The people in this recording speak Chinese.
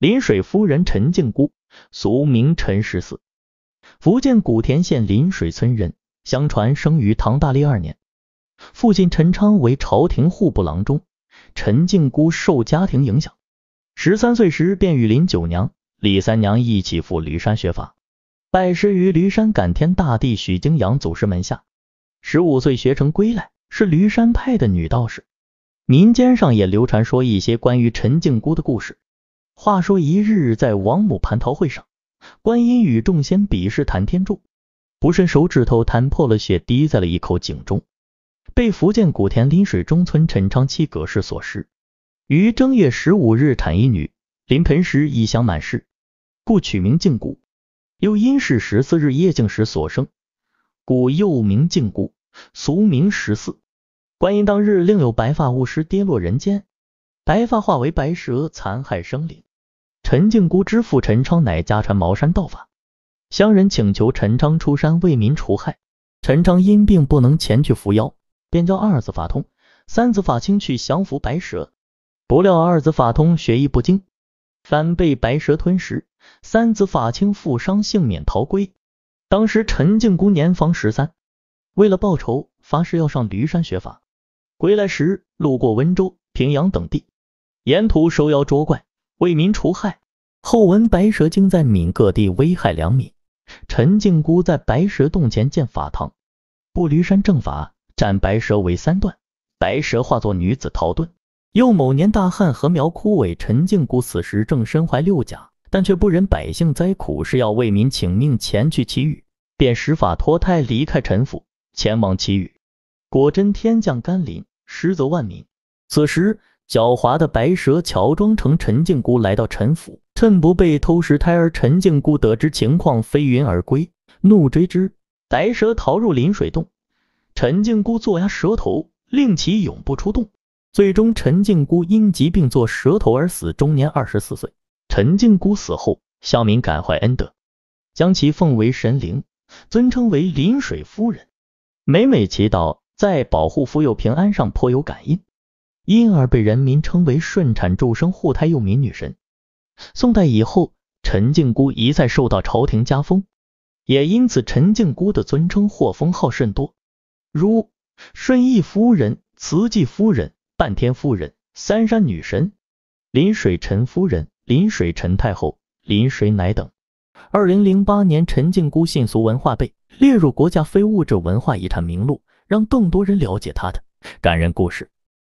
临水夫人陈靖姑，俗名陈十四，福建古田县临水村人。相传生于唐大历二年，父亲陈昌为朝廷户部郎中。陈靖姑受家庭影响，十三岁时便与林九娘、李三娘一起赴闾山学法，拜师于闾山感天大帝许经阳祖师门下。十五岁学成归来，是闾山派的女道士。民间上也流传说一些关于陈靖姑的故事。话说一日，在王母蟠桃会上，观音与众仙比试弹天柱，不慎手指头弹破了，血滴在了一口井中，被福建古田临水中村陈昌七葛氏所食。于正月十五日产一女，临盆时异香满室，故取名静古。又因是十四日夜静时所生，故又名静古，俗名十四。观音当日另有白发巫师跌落人间，白发化为白蛇，残害生灵。陈靖姑之父陈昌乃家传茅山道法，乡人请求陈昌出山为民除害。陈昌因病不能前去扶妖，便叫二子法通、三子法清去降服白蛇。不料二子法通学艺不精，反被白蛇吞食；三子法清负伤幸免逃归。当时陈靖姑年方十三，为了报仇，发誓要上驴山学法。归来时路过温州、平阳等地，沿途收妖捉怪。为民除害。后闻白蛇精在闽各地危害良民，陈靖姑在白蛇洞前建法堂，不闾山正法，斩白蛇为三段。白蛇化作女子逃遁。又某年大旱，禾苗枯萎，陈靖姑此时正身怀六甲，但却不忍百姓灾苦，是要为民请命，前去祈雨，便施法脱胎，离开陈府，前往祈雨。果真天降甘霖，实则万民。此时。狡猾的白蛇乔装成陈静姑来到陈府，趁不备偷食胎儿。陈静姑得知情况，飞云而归，怒追之。白蛇逃入临水洞，陈静姑坐压蛇头，令其永不出洞。最终，陈静姑因疾病坐蛇头而死，终年二十四岁。陈静姑死后，孝明感怀恩德，将其奉为神灵，尊称为临水夫人。每每祈祷，在保护妇幼平安上颇有感应。因而被人民称为顺产助生护胎佑民女神。宋代以后，陈靖姑一再受到朝廷加封，也因此陈靖姑的尊称或封号甚多，如顺义夫人、慈济夫人、半天夫人、三山女神、临水陈夫人、临水陈太后、临水乃等。二零零八年，陈靖姑信俗文化被列入国家非物质文化遗产名录，让更多人了解她的感人故事。